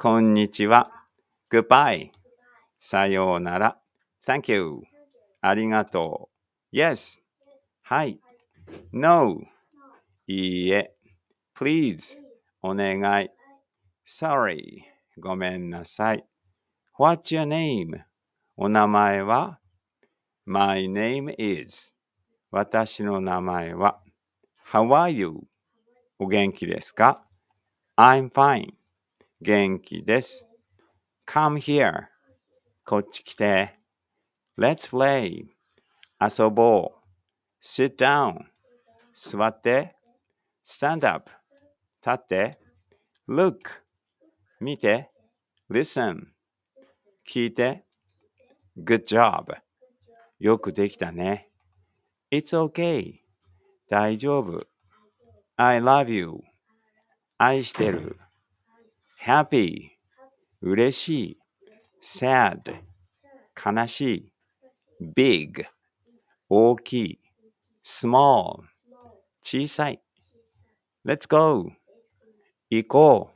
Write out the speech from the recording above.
こんにちは。Goodbye. さようなら。Thank you. ありがとう。Yes. はい。No. いいえ。Please. お願い。Sorry. ごめんなさい。What's your name? お名前は ?My name is 私の名前は How are you? お元気ですか I'm fine. 元気です。Come here. こっち来て。Let's play. 遊ぼう。Sit down. 座って。Stand up. 立って。Look. 見て。Listen. 聞いて。Good job. よくできたね。It's okay. 大丈夫。I love you. 愛してる happy 嬉しい sad 悲しい big 大きい small 小さい let's go 行こう